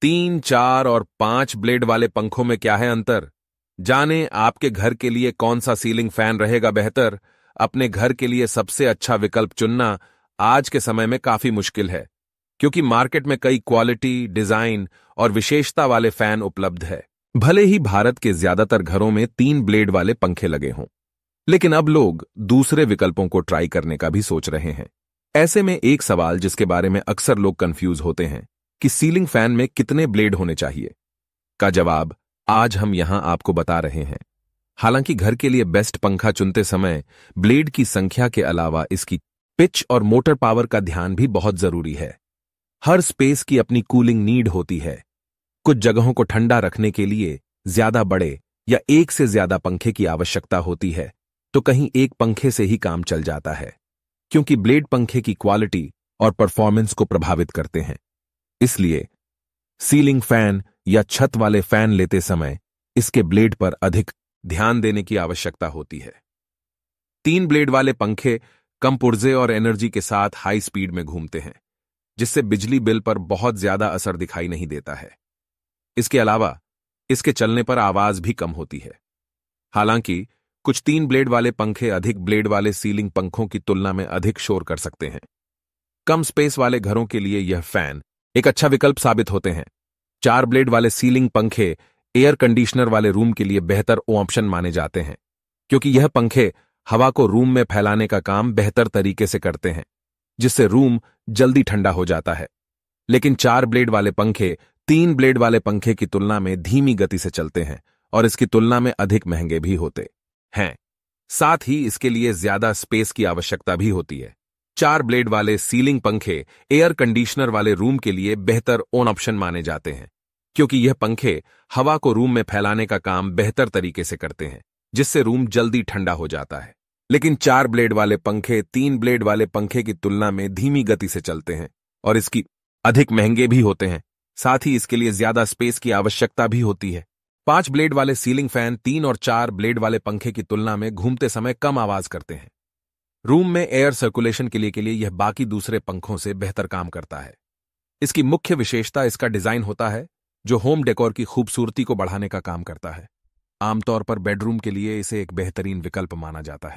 तीन चार और पांच ब्लेड वाले पंखों में क्या है अंतर जाने आपके घर के लिए कौन सा सीलिंग फैन रहेगा बेहतर अपने घर के लिए सबसे अच्छा विकल्प चुनना आज के समय में काफी मुश्किल है क्योंकि मार्केट में कई क्वालिटी डिजाइन और विशेषता वाले फैन उपलब्ध है भले ही भारत के ज्यादातर घरों में तीन ब्लेड वाले पंखे लगे हों लेकिन अब लोग दूसरे विकल्पों को ट्राई करने का भी सोच रहे हैं ऐसे में एक सवाल जिसके बारे में अक्सर लोग कंफ्यूज होते हैं कि सीलिंग फैन में कितने ब्लेड होने चाहिए का जवाब आज हम यहां आपको बता रहे हैं हालांकि घर के लिए बेस्ट पंखा चुनते समय ब्लेड की संख्या के अलावा इसकी पिच और मोटर पावर का ध्यान भी बहुत जरूरी है हर स्पेस की अपनी कूलिंग नीड होती है कुछ जगहों को ठंडा रखने के लिए ज्यादा बड़े या एक से ज्यादा पंखे की आवश्यकता होती है तो कहीं एक पंखे से ही काम चल जाता है क्योंकि ब्लेड पंखे की क्वालिटी और परफॉर्मेंस को प्रभावित करते हैं इसलिए सीलिंग फैन या छत वाले फैन लेते समय इसके ब्लेड पर अधिक ध्यान देने की आवश्यकता होती है तीन ब्लेड वाले पंखे कम पुर्जे और एनर्जी के साथ हाई स्पीड में घूमते हैं जिससे बिजली बिल पर बहुत ज्यादा असर दिखाई नहीं देता है इसके अलावा इसके चलने पर आवाज भी कम होती है हालांकि कुछ तीन ब्लेड वाले पंखे अधिक ब्लेड वाले सीलिंग पंखों की तुलना में अधिक शोर कर सकते हैं कम स्पेस वाले घरों के लिए यह फैन एक अच्छा विकल्प साबित होते हैं चार ब्लेड वाले सीलिंग पंखे एयर कंडीशनर वाले रूम के लिए बेहतर ऑप्शन माने जाते हैं क्योंकि यह पंखे हवा को रूम में फैलाने का काम बेहतर तरीके से करते हैं जिससे रूम जल्दी ठंडा हो जाता है लेकिन चार ब्लेड वाले पंखे तीन ब्लेड वाले पंखे की तुलना में धीमी गति से चलते हैं और इसकी तुलना में अधिक महंगे भी होते हैं साथ ही इसके लिए ज्यादा स्पेस की आवश्यकता भी होती है चार ब्लेड वाले सीलिंग पंखे एयर कंडीशनर वाले रूम के लिए बेहतर ओन ऑप्शन माने जाते हैं क्योंकि यह पंखे हवा को रूम में फैलाने का काम बेहतर तरीके से करते हैं जिससे रूम जल्दी ठंडा हो जाता है लेकिन चार ब्लेड वाले पंखे तीन ब्लेड वाले पंखे की तुलना में धीमी गति से चलते हैं और इसकी अधिक महंगे भी होते हैं साथ ही इसके लिए ज्यादा स्पेस की आवश्यकता भी होती है पांच ब्लेड वाले सीलिंग फैन तीन और चार ब्लेड वाले पंखे की तुलना में घूमते समय कम आवाज करते हैं रूम में एयर सर्कुलेशन के लिए के लिए यह बाकी दूसरे पंखों से बेहतर काम करता है इसकी मुख्य विशेषता इसका डिजाइन होता है जो होम डेकोर की खूबसूरती को बढ़ाने का काम करता है आमतौर पर बेडरूम के लिए इसे एक बेहतरीन विकल्प माना जाता है